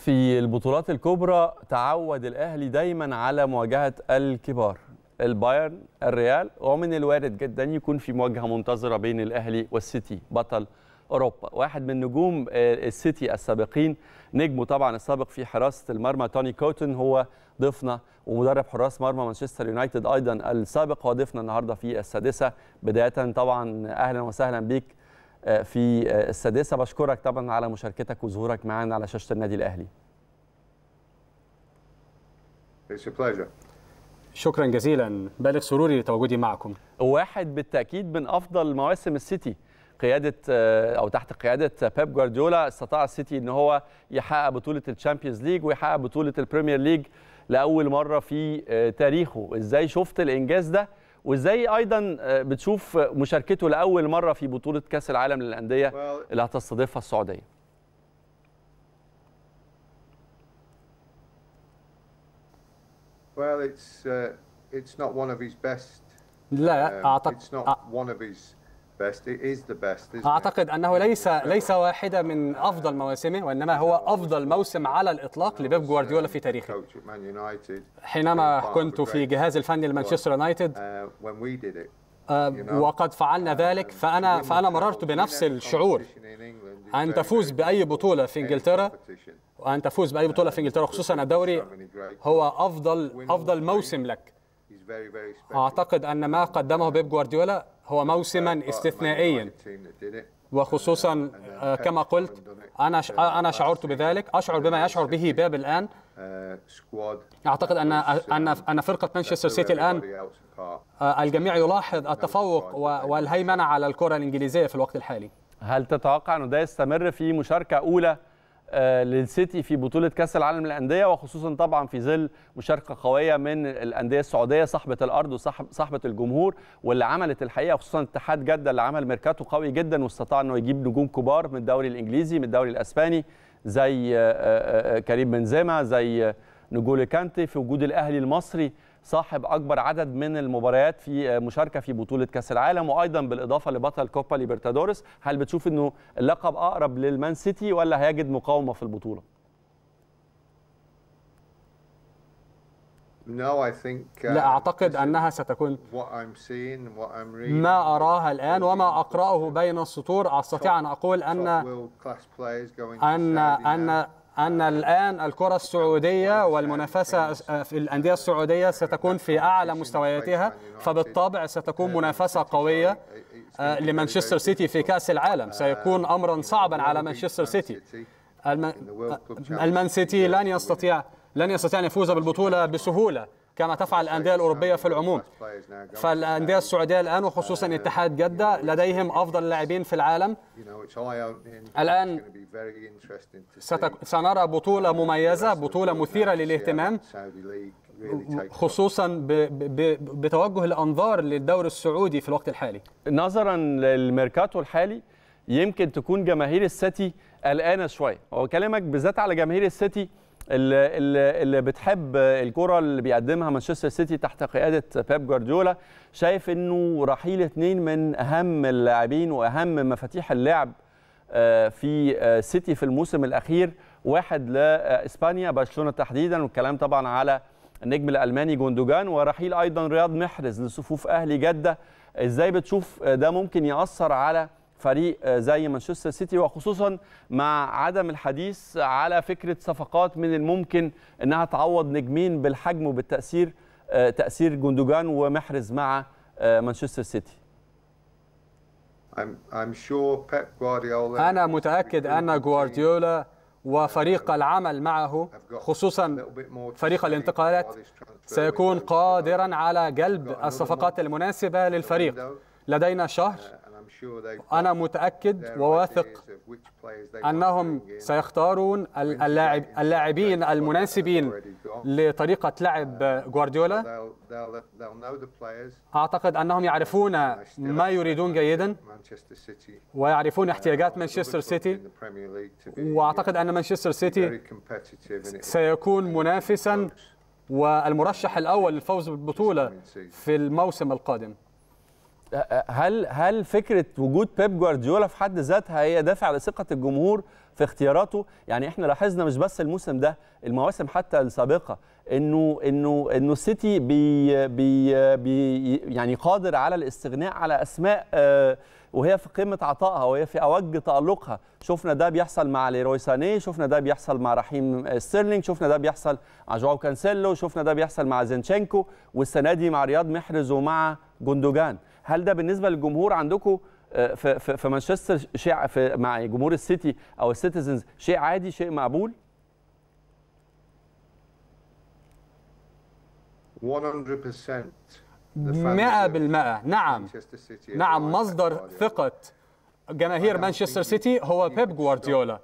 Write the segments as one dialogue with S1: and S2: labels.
S1: في البطولات الكبرى تعود الأهلي دايما على مواجهة الكبار البايرن الريال ومن الوارد جدا يكون في مواجهة منتظرة بين الأهلي والسيتي بطل أوروبا واحد من نجوم آه، السيتي السابقين نجمه طبعا السابق في حراسة المرمى توني كوتن هو ضيفنا ومدرب حراس مرمى مانشستر يونايتد أيضا السابق هو ضيفنا النهاردة في السادسة بداية طبعا أهلا وسهلا بيك آه، في آه، السادسه بشكرك طبعا على مشاركتك وظهورك معانا على شاشه النادي الاهلي. شكرا جزيلا بالغ سروري لتواجدي معكم. واحد بالتاكيد من افضل مواسم السيتي. قياده آه، او تحت قياده بيب جوارديولا استطاع السيتي ان هو يحقق بطوله الشامبيونز ليج ويحقق بطوله البريمير ليج لاول مره في تاريخه ازاي شفت الانجاز ده وازاي ايضا آه، بتشوف مشاركته لاول مره في بطوله كاس العالم للانديه اللي هتستضيفها السعوديه
S2: Well, it's uh, it's not one of his best. لا um, أعتقد it's not one of his
S3: اعتقد انه ليس ليس واحده من افضل مواسمه وانما هو افضل موسم على الاطلاق لبيب جوارديولا في تاريخه حينما كنت في جهاز الفني لمانشستر يونايتد uh, آه، وقد فعلنا ذلك uh, فانا فانا مررت بنفس الشعور ان تفوز باي بطوله في انجلترا وان تفوز باي بطوله في انجلترا خصوصا الدوري هو افضل افضل موسم لك أعتقد أن ما قدمه بيب جوارديولا هو موسما استثنائيا وخصوصا آه، كما قلت أنا آه، أنا شعرت بذلك أشعر بما يشعر به بيب الآن uh, أعتقد أن أن um, أن فرقة مانشستر سيتي الآن آه، الجميع يلاحظ التفوق والهيمنة على الكرة
S1: الإنجليزية في الوقت الحالي هل تتوقع أنه ده يستمر في مشاركة أولى آه، للسيتي في بطوله كاس العالم للانديه وخصوصا طبعا في ظل مشاركه قويه من الانديه السعوديه صاحبه الارض وصاحبه الجمهور واللي عملت الحقيقه خصوصا اتحاد جده اللي عمل ميركاتو قوي جدا واستطاع انه يجيب نجوم كبار من الدوري الانجليزي من الدوري الاسباني زي آه، آه، كريم بنزيما زي نجولي كانتي في وجود الاهلي المصري صاحب اكبر عدد من المباريات في آه، مشاركه في بطوله كاس العالم وايضا بالاضافه لبطل كوبا ليبرتادورس هل بتشوف انه اللقب اقرب للمان سيتي ولا هيجد مقاومه في البطوله uh,
S2: لا أعتقد أنها ستكون ما أراها الآن وما أقرأه
S3: بين السطور أستطيع أن أقول أن أن أن أن الآن الكرة السعودية والمنافسة في الأندية السعودية ستكون في أعلى مستوياتها فبالطبع ستكون منافسة قوية آه، لمانشستر سيتي في كأس العالم سيكون أمرا صعبا على مانشستر سيتي آه، المان سيتي لن يستطيع لن يستطيع أن يفوز بالبطولة بسهولة كما تفعل الأندية الأوروبية في العموم فالأندية السعودية الآن وخصوصا اتحاد جدة لديهم أفضل اللاعبين في العالم الآن سنرى بطولة مميزة بطولة مثيرة للاهتمام خصوصا
S1: بتوجه الأنظار للدوري السعودي في الوقت الحالي نظرا للميركاتو الحالي يمكن تكون جماهير السيتي قلقانه شويه هو كلامك بالذات على جماهير السيتي اللي, اللي بتحب الكره اللي بيقدمها مانشستر سيتي تحت قياده بيب جوارديولا شايف انه رحيل اثنين من اهم اللاعبين واهم مفاتيح اللعب آه، في آه، سيتي في الموسم الاخير واحد لاسبانيا برشلونه تحديدا والكلام طبعا على النجم الالماني جوندوجان ورحيل ايضا رياض محرز لصفوف اهلي جده ازاي بتشوف ده ممكن ياثر على فريق آه، زي مانشستر سيتي وخصوصا مع عدم الحديث على فكره صفقات من الممكن انها تعوض نجمين بالحجم وبالتاثير آه، تاثير جندوجان ومحرز مع آه، مانشستر سيتي أنا متأكد أن جوارديولا وفريق
S3: العمل معه خصوصا فريق الانتقالات سيكون قادرا على جلب الصفقات المناسبة للفريق لدينا شهر uh, أنا متأكد وواثق أنهم سيختارون اللاعبين المناسبين لطريقة لعب uh, جوارديولا أعتقد أنهم يعرفون ما يريدون جيدا
S2: ويعرفون احتياجات مانشستر سيتي وأعتقد أن مانشستر سيتي
S3: سيكون منافسا والمرشح الأول للفوز بالبطولة في الموسم القادم
S1: هل هل فكره وجود بيب جوارديولا في حد ذاتها هي دافع لثقه الجمهور في اختياراته يعني احنا لاحظنا مش بس الموسم ده المواسم حتى السابقه انه انه انه السيتي بي بي بي يعني قادر على الاستغناء على اسماء آه وهي في قمه عطائها وهي في اوج تالقها شفنا ده بيحصل مع ليروي ساني شفنا ده بيحصل مع رحيم آه، ستيرلينج شفنا ده بيحصل مع جواو كانسيلو شفنا ده بيحصل مع زينشينكو والسنه دي مع رياض محرز ومع جوندوجان هل ده بالنسبه للجمهور عندكم آه، في في مانشستر شيء في مع جمهور السيتي او السيتيزنز شيء عادي شيء مقبول
S2: 100% 100% نعم نعم مصدر ثقة
S3: جماهير مانشستر سيتي هو بيب جوارديولا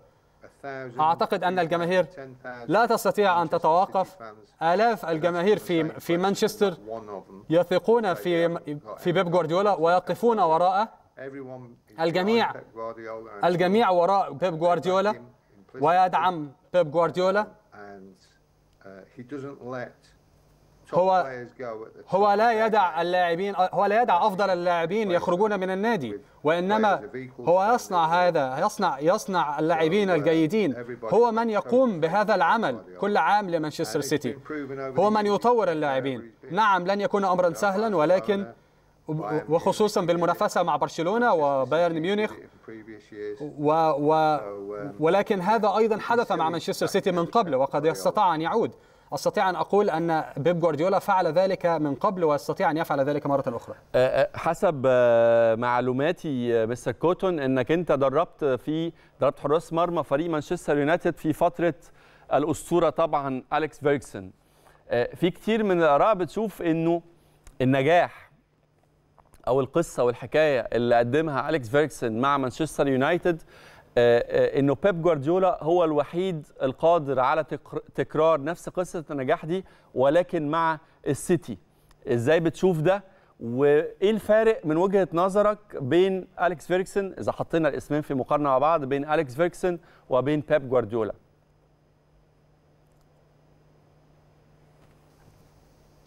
S3: أعتقد أن الجماهير لا تستطيع أن تتوقف آلاف الجماهير في في مانشستر يثقون في في بيب جوارديولا ويقفون وراءه الجميع الجميع وراء بيب جوارديولا ويدعم بيب جوارديولا
S2: uh, هو
S3: هو لا يدع اللاعبين هو لا يدع افضل اللاعبين يخرجون من النادي وانما هو يصنع هذا يصنع يصنع اللاعبين الجيدين هو من يقوم بهذا العمل كل عام لمانشستر سيتي هو من يطور اللاعبين نعم لن يكون امرا سهلا ولكن وخصوصا بالمنافسه مع برشلونه وبايرن ميونخ و و um, ولكن هذا ايضا حدث مع مانشستر سيتي من قبل وقد استطاع ان يعود استطيع ان اقول ان بيب جوارديولا فعل ذلك من قبل ويستطيع ان يفعل ذلك مره اخرى
S1: أه، أه، حسب آه، معلوماتي مستر كوتون انك انت دربت في دربت حراس مرمى فريق مانشستر يونايتد في فتره الاسطوره طبعا اليكس فيرجسون في كتير من الاراء بتشوف انه النجاح او القصه والحكايه اللي قدمها اليكس فيرجسون مع مانشستر يونايتد آه، آه، انه بيب جوارديولا هو الوحيد القادر على تكرار نفس قصه النجاح دي ولكن مع السيتي ازاي بتشوف ده وايه الفارق من وجهه نظرك بين اليكس فيركسون اذا حطينا الاسمين في مقارنه مع بعض بين اليكس فيركسون وبين بيب جوارديولا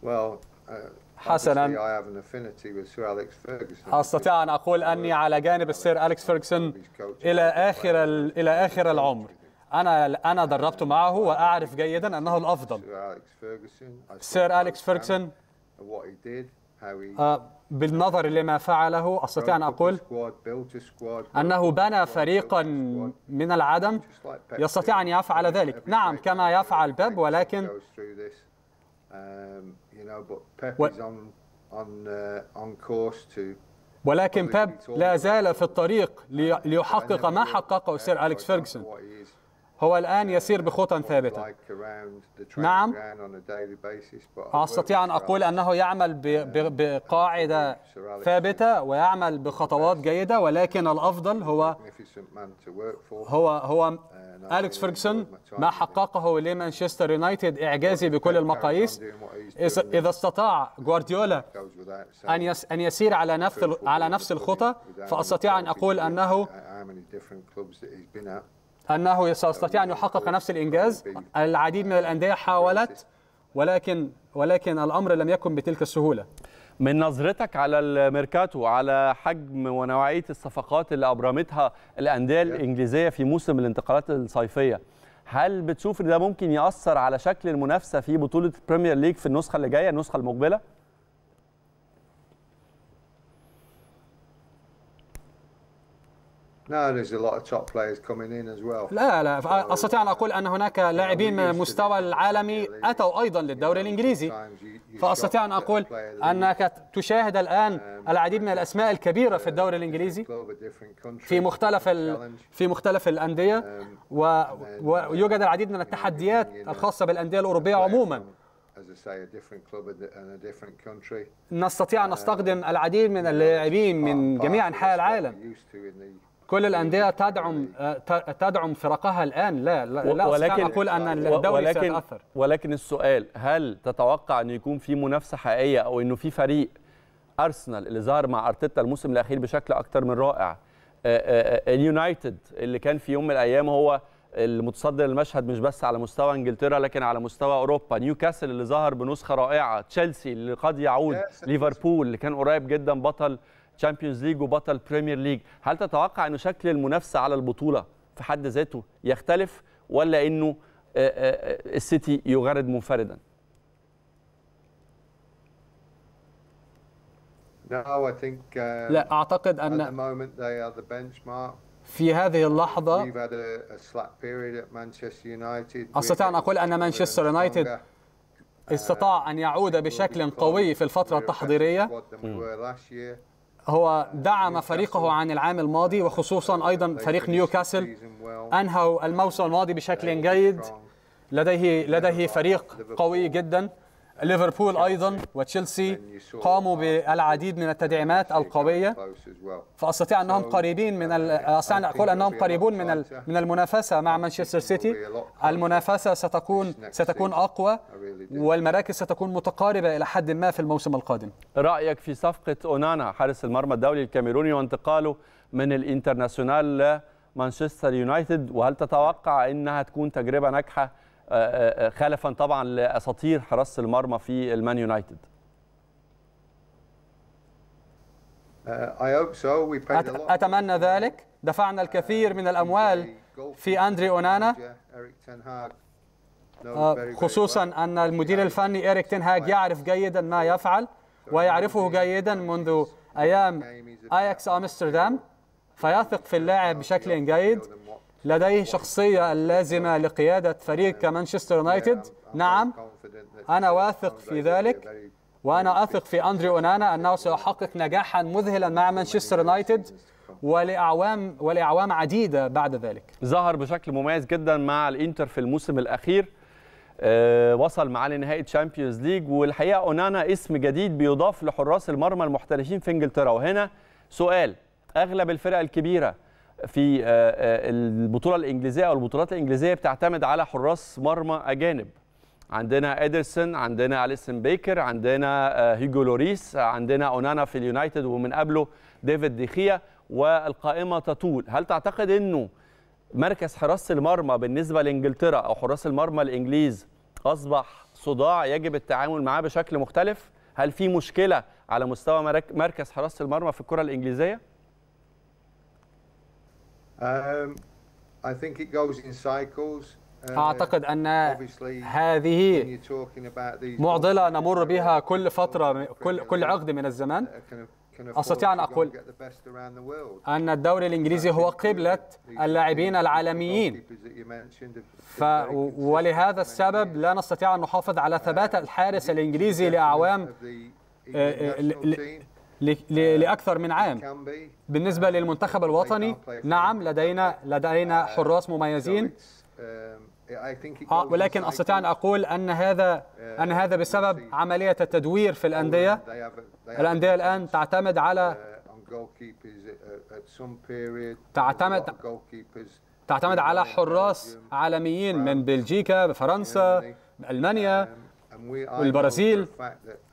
S2: Well, uh, حسنا أستطيع
S3: أن أقول أني على جانب السير أليكس فيرجسون إلى آخر إلى آخر العمر أنا أنا دربت معه وأعرف جيدا أنه الأفضل
S2: سير أليكس
S3: فيرجسون بالنظر لما فعله أستطيع أن أقول
S2: أنه بنى فريقا
S3: من العدم يستطيع أن يفعل ذلك نعم كما يفعل بيب ولكن
S2: Um, you know, but Pep what? is on on uh, on course to ولكن بيب لا
S3: زال في الطريق ليحقق ما حققه سير أليكس فيرجسون هو الآن يسير بخطى ثابتة
S2: نعم أستطيع أن أقول أنه
S3: يعمل uh, بقاعدة ثابتة ويعمل بخطوات جيدة ولكن الأفضل هو
S2: هو هو
S3: أليكس فيرجسون ما حققه لمانشستر يونايتد إعجازي بكل المقاييس إذا استطاع جوارديولا أن أن يسير على نفس على نفس الخطى فأستطيع أن أقول أنه أنه سيستطيع أن يحقق نفس الإنجاز العديد من الأندية حاولت ولكن ولكن الأمر لم يكن بتلك
S1: السهولة من نظرتك على الميركاتو على حجم ونوعية الصفقات اللي أبرمتها الأندية الإنجليزية في موسم الانتقالات الصيفية هل بتشوف ان ده ممكن ياثر على شكل المنافسه في بطوله البريمير ليج في النسخه اللي جايه النسخه المقبله
S2: لا
S3: لا استطيع ان اقول ان هناك لاعبين مستوى العالمي اتوا ايضا للدوري الانجليزي فاستطيع ان اقول انك تشاهد الان العديد من الاسماء الكبيره في الدوري الانجليزي في مختلف في مختلف الانديه um, ويوجد العديد من التحديات الخاصه بالانديه الاوروبيه عموما نستطيع ان نستخدم um, العديد من اللاعبين من جميع انحاء العالم كل الانديه تدعم تدعم فرقها الان لا لا ولكن اقول ان الدوري ولكن سيتاثر
S1: ولكن السؤال هل تتوقع ان يكون في منافسه حقيقيه او انه في فريق ارسنال اللي ظهر مع ارتيتا الموسم الاخير بشكل اكثر من رائع آه، آه، آه، اليونايتد اللي كان في يوم من الايام هو المتصدر المشهد مش بس على مستوى انجلترا لكن على مستوى اوروبا نيوكاسل اللي ظهر بنسخه رائعه تشيلسي اللي قد يعود ليفربول اللي كان قريب جدا بطل تشامبيونز ليج وبطل بريمير ليج هل تتوقع انه شكل المنافسه على البطوله في حد ذاته يختلف ولا انه آه، آه، آه، السيتي يغرد منفردا
S2: uh, لا اعتقد ان في هذه اللحظه استطيع ان اقول ان مانشستر
S3: يونايتد استطاع ان يعود uh, بشكل قوي في الفتره التحضيريه هو دعم فريقه عن العام الماضي وخصوصا أيضا فريق نيوكاسل أنهوا الموسم الماضي بشكل جيد لديه لديه فريق قوي جدا ليفربول أيضا وتشيلسي قاموا بالعديد من التدعيمات القوية فأستطيع أنهم قريبين من أستطيع أن أقول أنهم قريبون من من المنافسة مع مانشستر سيتي المنافسة ستكون ستكون أقوى والمراكز ستكون متقاربة إلى حد ما في الموسم
S1: القادم رأيك في صفقة أونانا حارس المرمى الدولي الكاميروني وانتقاله من الانترناسيونال لمانشستر يونايتد وهل تتوقع انها تكون تجربه ناجحه خلفا طبعا لاساطير حراسه المرمى في المان يونايتد
S2: uh, اتمنى
S3: ذلك دفعنا الكثير من الاموال في اندري اونانا آه، خصوصا ان المدير الفني اريك تنهاج يعرف جيدا ما يفعل ويعرفه جيدا منذ ايام اياكس امستردام فيثق في اللاعب بشكل جيد لديه شخصية اللازمة لقيادة فريق كمانشستر يونايتد نعم أنا واثق في ذلك وأنا أثق في أندري أونانا أنه سيحقق نجاحا مذهلا مع مانشستر يونايتد ولأعوام ولأعوام عديدة بعد ذلك
S1: ظهر بشكل مميز جدا مع الإنتر في الموسم الأخير آه، وصل معاه لنهائي تشامبيونز ليج والحقيقة أونانا اسم جديد بيضاف لحراس المرمى المحترفين في إنجلترا وهنا سؤال أغلب الفرق الكبيرة في آه، آه، البطوله الانجليزيه او البطولات الانجليزيه بتعتمد على حراس مرمى اجانب عندنا ادرسون عندنا اليسن بيكر عندنا آه، هيجو لوريس عندنا اونانا في اليونايتد ومن قبله ديفيد ديخيا والقائمه تطول هل تعتقد انه مركز حراسه المرمى بالنسبه لانجلترا او حراس المرمى الانجليز اصبح صداع يجب التعامل معاه بشكل مختلف هل في مشكله على مستوى مركز حراسه المرمى في الكره الانجليزيه
S2: Um, uh, أعتقد
S3: أن هذه
S2: معضلة نمر uh, بها كل فترة
S3: كل كل عقد من الزمان uh, أستطيع أن أقول أن الدوري الإنجليزي هو قبلة اللاعبين العالميين ف ولهذا السبب لا نستطيع أن نحافظ على ثبات الحارس الإنجليزي لأعوام Uh, لاكثر من عام بالنسبه uh, للمنتخب الوطني نعم لدينا لدينا uh, حراس مميزين
S2: um, ولكن استطيع ان
S3: اقول ان هذا ان هذا بسبب عمليه التدوير في oh, الانديه الانديه الان تعتمد على تعتمد تعتمد على حراس عالميين من بلجيكا فرنسا المانيا um,
S2: والبرازيل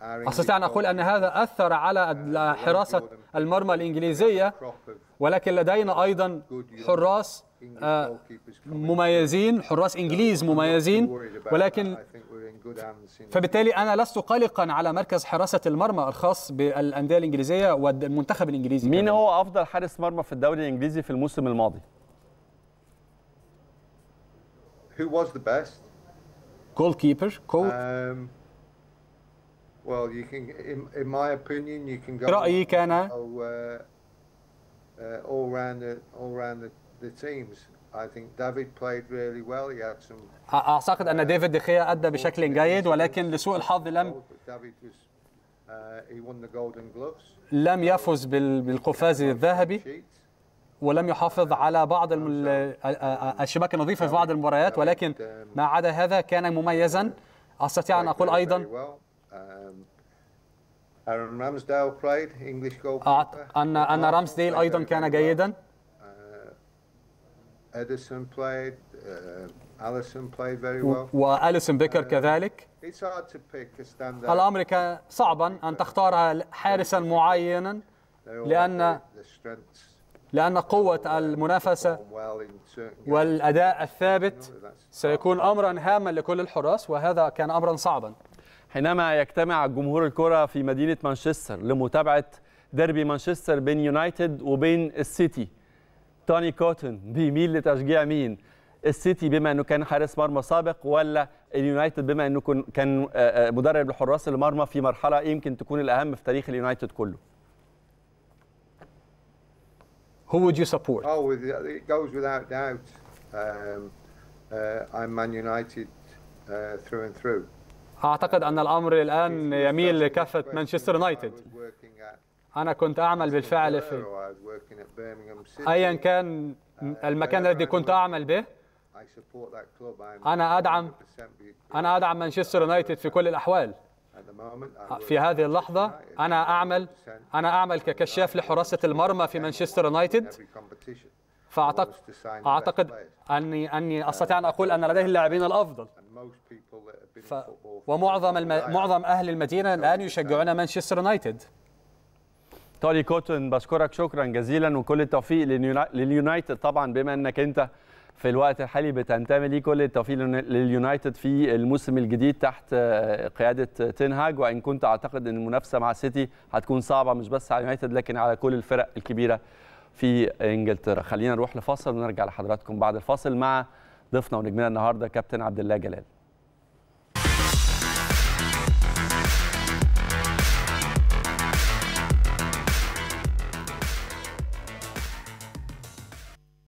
S2: أستطيع أن
S3: أقول أن هذا أثر على حراسة المرمى الإنجليزية ولكن لدينا أيضا حراس آه، مميزين حراس إنجليز مميزين ولكن فبالتالي أنا لست قلقا على مركز حراسة
S1: المرمى الخاص بالأندية الإنجليزية والمنتخب الإنجليزي مين هو أفضل حارس مرمى في الدوري الإنجليزي في الموسم الماضي؟
S2: Who was the best?
S1: goalkeeper coach um,
S2: well you can in, in my opinion you can go رايي كان uh, uh, all round the, all round the, the teams I think David played really well. He had some.
S3: أعتقد أن ديفيد دخيا أدى بشكل جيد ولكن لسوء الحظ لم لم يفز بالقفاز
S2: الذهبي
S3: ولم يحافظ على بعض الشباك النظيفه في بعض المباريات ولكن ما عدا هذا كان مميزا استطيع ان اقول ايضا
S2: um, ان ان رامسديل ايضا كان جيدا uh, uh, وأليسون
S3: بيكر uh, كذلك. الامر كان الأمر صعبا أن تختار حارسا معينا لأن لأن قوة المنافسة والأداء الثابت سيكون أمرا هاما لكل الحراس وهذا كان أمرا صعبا
S1: حينما يجتمع جمهور الكرة في مدينة مانشستر لمتابعة ديربي مانشستر بين يونايتد وبين السيتي توني كوتن بيميل لتشجيع مين السيتي بما انه كان حارس مرمى سابق ولا اليونايتد بما انه كان آه، آه، مدرب لحراس المرمى في مرحله يمكن تكون الاهم في تاريخ اليونايتد كله Who would you support?
S2: Oh, with, it goes without doubt. Um, uh, I'm Man United uh, through and through.
S3: أعتقد أن الأمر الآن يميل لكافة مانشستر يونايتد.
S2: أنا كنت أعمل بالفعل في أيا
S3: كان uh, المكان الذي كنت أعمل به
S2: أنا أدعم
S3: أنا أدعم مانشستر يونايتد في كل الأحوال. آه، في هذه اللحظة أنا أعمل أنا أعمل ككشاف لحراسة المرمى في مانشستر يونايتد فأعتقد أعتقد أني أني أستطيع أن أقول أن لديه اللاعبين الأفضل
S2: ف... ومعظم الم... معظم
S3: أهل المدينة الآن يشجعون مانشستر يونايتد
S1: توني كوتن بشكرك شكرا جزيلا وكل التوفيق لليونايتد طبعا بما أنك أنت في الوقت الحالي بتنتمي ليه كل التوفيق لليونايتد في الموسم الجديد تحت آه، قياده آه، تنهاج وان كنت اعتقد ان المنافسه مع سيتي هتكون صعبه مش بس على اليونايتد لكن على كل الفرق الكبيره في انجلترا خلينا نروح لفاصل ونرجع لحضراتكم بعد الفاصل مع ضيفنا ونجمنا النهارده كابتن عبد الله جلال